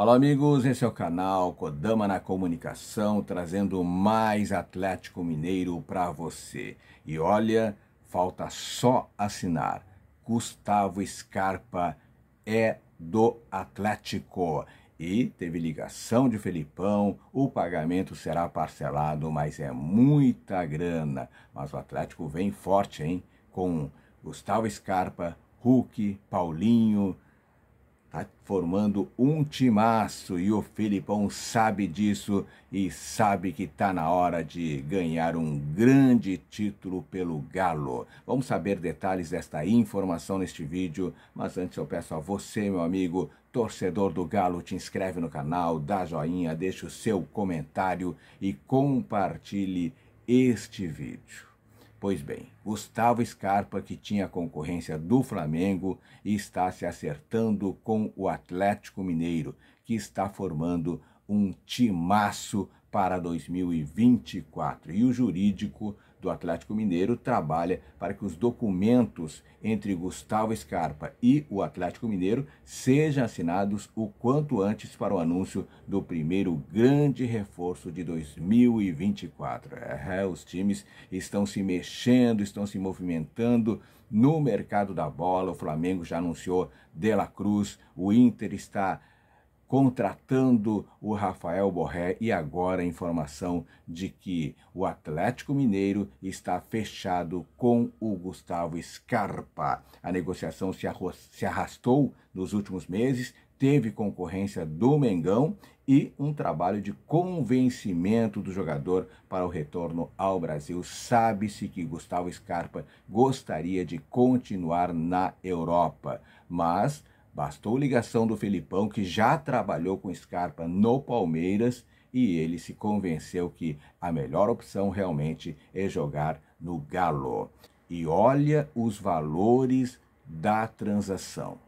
Alô, amigos, esse é o canal Kodama na Comunicação, trazendo mais Atlético Mineiro para você. E olha, falta só assinar. Gustavo Scarpa é do Atlético. E teve ligação de Felipão, o pagamento será parcelado, mas é muita grana. Mas o Atlético vem forte, hein? Com Gustavo Scarpa, Hulk, Paulinho, Tá formando um timaço e o Filipão sabe disso e sabe que tá na hora de ganhar um grande título pelo Galo. Vamos saber detalhes desta informação neste vídeo, mas antes eu peço a você, meu amigo, torcedor do Galo, te inscreve no canal, dá joinha, deixa o seu comentário e compartilhe este vídeo. Pois bem, Gustavo Scarpa, que tinha concorrência do Flamengo, está se acertando com o Atlético Mineiro, que está formando um timaço para 2024. E o jurídico do Atlético Mineiro trabalha para que os documentos entre Gustavo Scarpa e o Atlético Mineiro sejam assinados o quanto antes para o anúncio do primeiro grande reforço de 2024. É, os times estão se mexendo, estão se movimentando no mercado da bola. O Flamengo já anunciou De La Cruz, o Inter está contratando o Rafael Borré e agora a informação de que o Atlético Mineiro está fechado com o Gustavo Scarpa. A negociação se arrastou nos últimos meses, teve concorrência do Mengão e um trabalho de convencimento do jogador para o retorno ao Brasil. Sabe-se que Gustavo Scarpa gostaria de continuar na Europa, mas Bastou ligação do Felipão, que já trabalhou com Scarpa no Palmeiras, e ele se convenceu que a melhor opção realmente é jogar no Galo. E olha os valores da transação.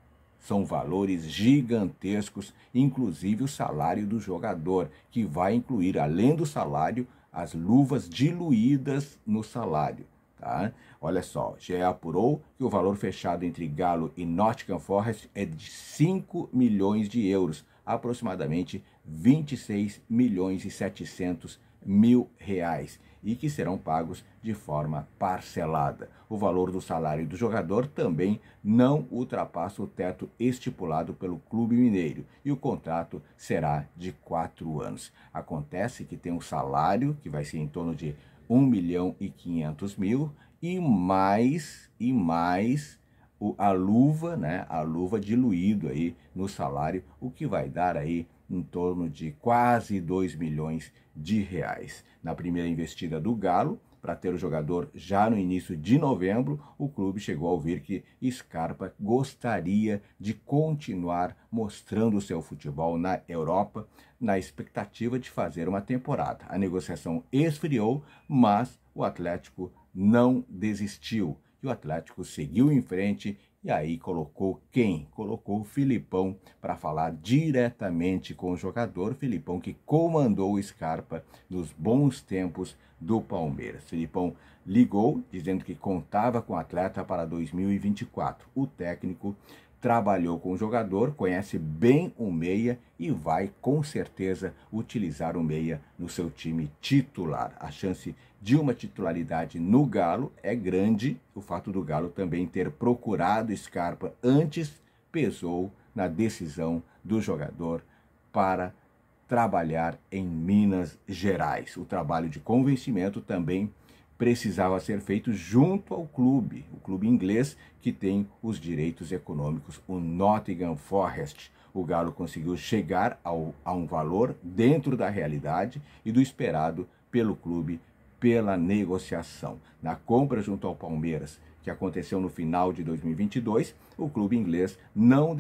São valores gigantescos, inclusive o salário do jogador, que vai incluir, além do salário, as luvas diluídas no salário. Tá? Olha só, já apurou que o valor fechado entre Galo e Nottingham Forest é de 5 milhões de euros, aproximadamente 26 milhões e 700 mil reais, e que serão pagos de forma parcelada. O valor do salário do jogador também não ultrapassa o teto estipulado pelo Clube Mineiro e o contrato será de quatro anos. Acontece que tem um salário que vai ser em torno de 1 milhão e 500 mil e mais e mais o, a luva, né? A luva diluído aí no salário, o que vai dar aí em torno de quase 2 milhões de reais. Na primeira investida do Galo, para ter o jogador já no início de novembro, o clube chegou a ouvir que Scarpa gostaria de continuar mostrando o seu futebol na Europa, na expectativa de fazer uma temporada. A negociação esfriou, mas o Atlético não desistiu. E o Atlético seguiu em frente e aí colocou quem? Colocou o Filipão para falar diretamente com o jogador, Filipão que comandou o Scarpa nos bons tempos do Palmeiras. Filipão ligou dizendo que contava com o atleta para 2024. O técnico trabalhou com o jogador, conhece bem o meia e vai com certeza utilizar o meia no seu time titular. A chance de uma titularidade no Galo é grande. O fato do Galo também ter procurado Scarpa antes pesou na decisão do jogador para trabalhar em Minas Gerais. O trabalho de convencimento também precisava ser feito junto ao clube, o clube inglês que tem os direitos econômicos, o Nottingham Forest. O Galo conseguiu chegar ao, a um valor dentro da realidade e do esperado pelo clube pela negociação. Na compra junto ao Palmeiras, que aconteceu no final de 2022, o clube inglês não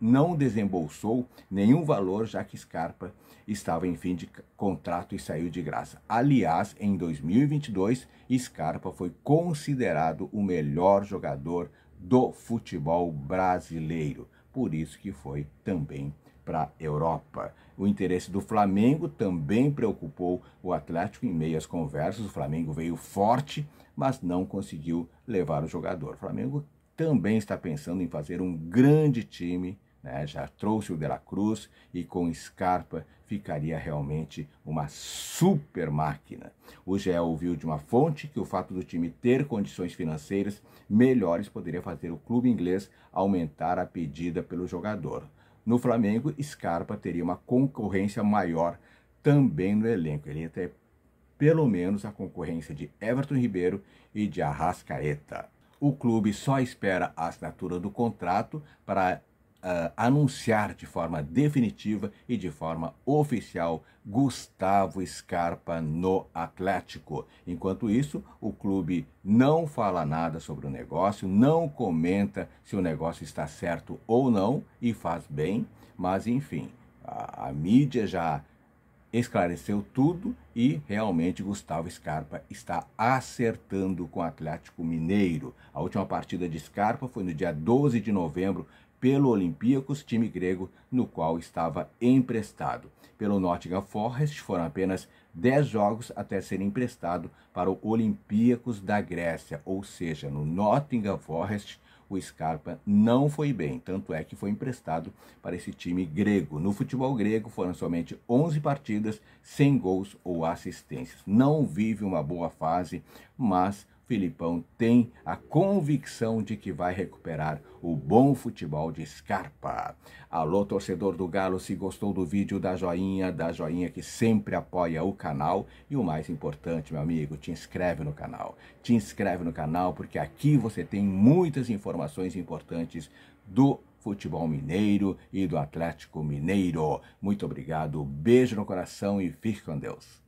não desembolsou nenhum valor, já que Scarpa estava em fim de contrato e saiu de graça. Aliás, em 2022, Scarpa foi considerado o melhor jogador do futebol brasileiro. Por isso que foi também para a Europa. O interesse do Flamengo também preocupou o Atlético em meio às conversas. O Flamengo veio forte, mas não conseguiu levar o jogador. O Flamengo também está pensando em fazer um grande time né? já trouxe o De La Cruz e com Scarpa ficaria realmente uma super máquina. O GE é ouviu de uma fonte que o fato do time ter condições financeiras melhores poderia fazer o clube inglês aumentar a pedida pelo jogador. No Flamengo, Scarpa teria uma concorrência maior também no elenco. Ele ia ter pelo menos a concorrência de Everton Ribeiro e de Arrascaeta. O clube só espera a assinatura do contrato para uh, anunciar de forma definitiva e de forma oficial Gustavo Scarpa no Atlético. Enquanto isso, o clube não fala nada sobre o negócio, não comenta se o negócio está certo ou não e faz bem, mas enfim, a, a mídia já esclareceu tudo e realmente Gustavo Scarpa está acertando com o Atlético Mineiro. A última partida de Scarpa foi no dia 12 de novembro pelo Olympiacos, time grego no qual estava emprestado. Pelo Nottingham Forest foram apenas 10 jogos até ser emprestado para o Olympiacos da Grécia, ou seja, no Nottingham Forest o Scarpa não foi bem, tanto é que foi emprestado para esse time grego. No futebol grego foram somente 11 partidas, sem gols ou assistências. Não vive uma boa fase, mas Filipão tem a convicção de que vai recuperar o bom futebol de Scarpa. Alô, torcedor do Galo, se gostou do vídeo, dá joinha, dá joinha que sempre apoia o canal. E o mais importante, meu amigo, te inscreve no canal. Te inscreve no canal porque aqui você tem muitas informações importantes do futebol mineiro e do Atlético Mineiro. Muito obrigado, beijo no coração e fique com Deus.